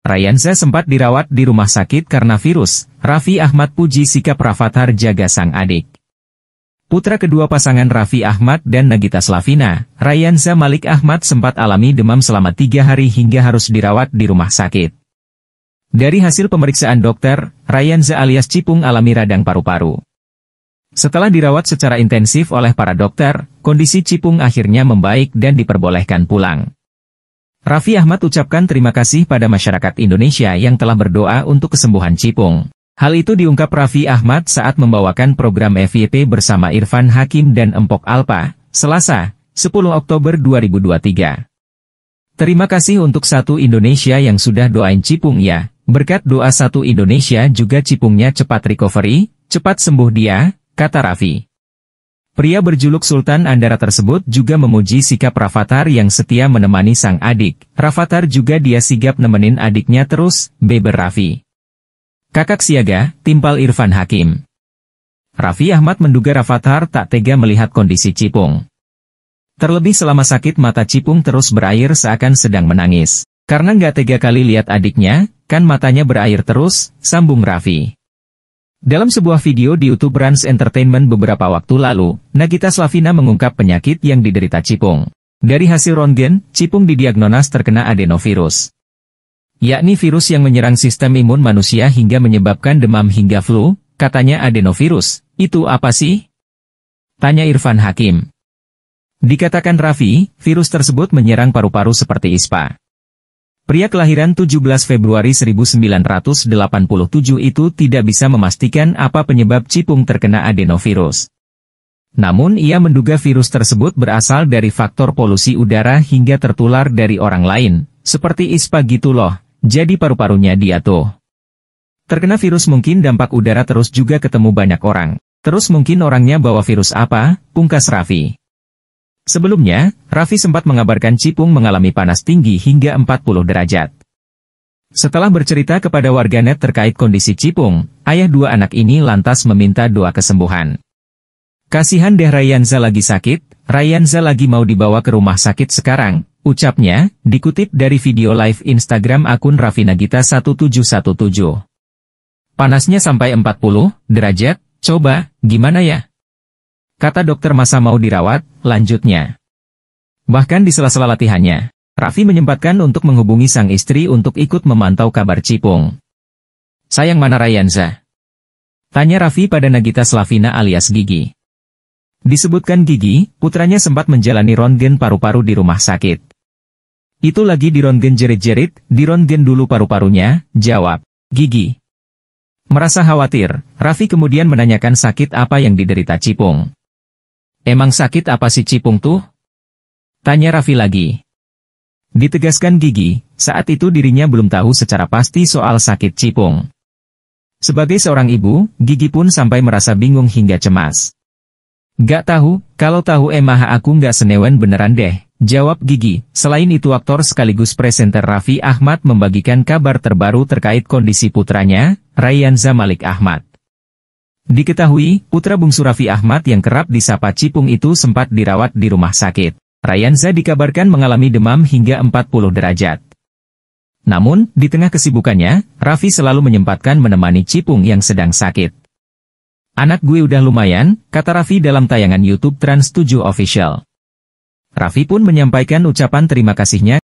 Rayansa sempat dirawat di rumah sakit karena virus, Raffi Ahmad puji sikap Rafathar jaga sang adik. Putra kedua pasangan Raffi Ahmad dan Nagita Slavina, Rayansa Malik Ahmad sempat alami demam selama tiga hari hingga harus dirawat di rumah sakit. Dari hasil pemeriksaan dokter, Rayanza alias Cipung alami radang paru-paru. Setelah dirawat secara intensif oleh para dokter, kondisi Cipung akhirnya membaik dan diperbolehkan pulang. Raffi Ahmad ucapkan terima kasih pada masyarakat Indonesia yang telah berdoa untuk kesembuhan Cipung. Hal itu diungkap Raffi Ahmad saat membawakan program FYP bersama Irfan Hakim dan Empok Alpa, Selasa, 10 Oktober 2023. Terima kasih untuk satu Indonesia yang sudah doain Cipung ya, berkat doa satu Indonesia juga Cipungnya cepat recovery, cepat sembuh dia, kata Raffi. Pria berjuluk Sultan Andara tersebut juga memuji sikap Rafathar yang setia menemani sang adik. Rafathar juga dia sigap nemenin adiknya terus, Beber Raffi. Kakak siaga, timpal Irfan Hakim. Raffi Ahmad menduga Rafathar tak tega melihat kondisi Cipung. Terlebih selama sakit mata Cipung terus berair seakan sedang menangis. Karena nggak tega kali lihat adiknya, kan matanya berair terus, sambung Raffi. Dalam sebuah video di YouTube Rans Entertainment beberapa waktu lalu, Nagita Slavina mengungkap penyakit yang diderita Cipung. Dari hasil rontgen, Cipung didiagnosis terkena adenovirus. Yakni virus yang menyerang sistem imun manusia hingga menyebabkan demam hingga flu, katanya adenovirus. Itu apa sih? Tanya Irfan Hakim. Dikatakan Raffi, virus tersebut menyerang paru-paru seperti ispa. Pria kelahiran 17 Februari 1987 itu tidak bisa memastikan apa penyebab Cipung terkena adenovirus. Namun ia menduga virus tersebut berasal dari faktor polusi udara hingga tertular dari orang lain, seperti ispa gitu loh, jadi paru-parunya dia tuh. Terkena virus mungkin dampak udara terus juga ketemu banyak orang, terus mungkin orangnya bawa virus apa, pungkas Raffi. Sebelumnya, Raffi sempat mengabarkan Cipung mengalami panas tinggi hingga 40 derajat. Setelah bercerita kepada warganet terkait kondisi Cipung, ayah dua anak ini lantas meminta doa kesembuhan. Kasihan deh Rayanza lagi sakit, Rayanza lagi mau dibawa ke rumah sakit sekarang, ucapnya, dikutip dari video live Instagram akun Raffi Nagita 1717. Panasnya sampai 40 derajat, coba, gimana ya? Kata dokter masa mau dirawat, lanjutnya. Bahkan di sela-sela latihannya, Raffi menyempatkan untuk menghubungi sang istri untuk ikut memantau kabar Cipung. Sayang mana Rayanza? Tanya Raffi pada Nagita Slavina alias Gigi. Disebutkan Gigi, putranya sempat menjalani rontgen paru-paru di rumah sakit. Itu lagi di rontgen jerit-jerit, di rontgen dulu paru-parunya, jawab, Gigi. Merasa khawatir, Raffi kemudian menanyakan sakit apa yang diderita Cipung. Emang sakit apa si Cipung tuh? Tanya Raffi lagi. Ditegaskan Gigi, saat itu dirinya belum tahu secara pasti soal sakit Cipung. Sebagai seorang ibu, Gigi pun sampai merasa bingung hingga cemas. Gak tahu, kalau tahu emah aku gak senewen beneran deh, jawab Gigi. Selain itu aktor sekaligus presenter Raffi Ahmad membagikan kabar terbaru terkait kondisi putranya, Ryan Zamalik Ahmad. Diketahui, putra bungsu Raffi Ahmad yang kerap disapa Cipung itu sempat dirawat di rumah sakit. Rayanza dikabarkan mengalami demam hingga 40 derajat. Namun, di tengah kesibukannya, Raffi selalu menyempatkan menemani Cipung yang sedang sakit. Anak gue udah lumayan, kata Raffi dalam tayangan YouTube Trans 7 Official. Raffi pun menyampaikan ucapan terima kasihnya